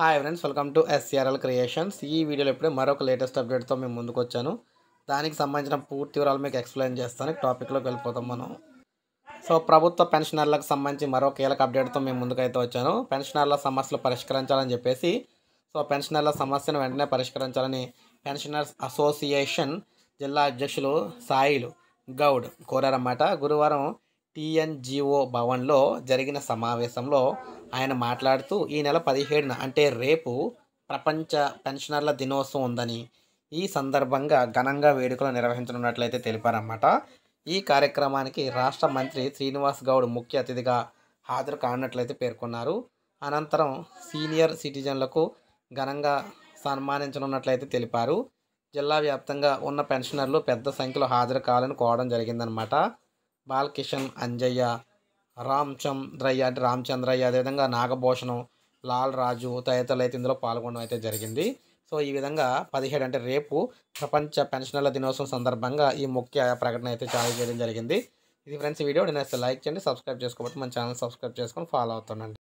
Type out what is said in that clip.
hi friends welcome to SCRL creations ఈ వీడియోలో ఇప్పుడే మరొక లేటెస్ట్ అప్డేట్తో మేము ముందుకు వచ్చాను దానికి సంబంధించిన పూర్తి వివరాలు మీకు ఎక్స్ప్లెయిన్ చేస్తాను టాపిక్లోకి వెళ్ళిపోతాం మనం సో ప్రభుత్వ పెన్షనర్లకు సంబంధించి మరో కీలక అప్డేట్తో మేము ముందుకైతే వచ్చాను పెన్షనర్ల సమస్యలు పరిష్కరించాలని చెప్పేసి సో పెన్షనర్ల సమస్యను వెంటనే పరిష్కరించాలని పెన్షనర్స్ అసోసియేషన్ జిల్లా అధ్యక్షులు సాయిలు గౌడ్ కోరారన్నమాట గురువారం టీఎన్జిఓ భవన్లో జరిగిన సమావేశంలో ఆయన మాట్లాడుతూ ఈ నెల పదిహేడున అంటే రేపు ప్రపంచ పెన్షనర్ల దినోత్సవం ఉందని ఈ సందర్భంగా ఘనంగా వేడుకలు నిర్వహించనున్నట్లయితే తెలిపారన్నమాట ఈ కార్యక్రమానికి రాష్ట్ర మంత్రి శ్రీనివాస్ గౌడ్ ముఖ్య అతిథిగా హాజరు కానున్నట్లయితే పేర్కొన్నారు అనంతరం సీనియర్ సిటిజన్లకు ఘనంగా సన్మానించనున్నట్లయితే తెలిపారు జిల్లా వ్యాప్తంగా ఉన్న పెన్షనర్లు పెద్ద సంఖ్యలో హాజరు కావాలని కోవడం జరిగిందనమాట బాలకిషన్ అంజయ్య రామచంద్రయ్య అంటే రామచంద్రయ్య అదేవిధంగా నాగభూషణం లాల్ రాజు తదితరులు అయితే ఇందులో పాల్గొనడం అయితే జరిగింది సో ఈ విధంగా పదిహేడు అంటే రేపు ప్రపంచ పెన్షనర్ల దినోత్సవం సందర్భంగా ఈ ముఖ్య ప్రకటన అయితే చాలా చేయడం జరిగింది ఇది ఫ్రెండ్స్ వీడియో నేను లైక్ చేయండి సబ్స్క్రైబ్ చేసుకోబట్టి మన ఛానల్ సబ్స్క్రైబ్ చేసుకొని ఫాలో అవుతుండండి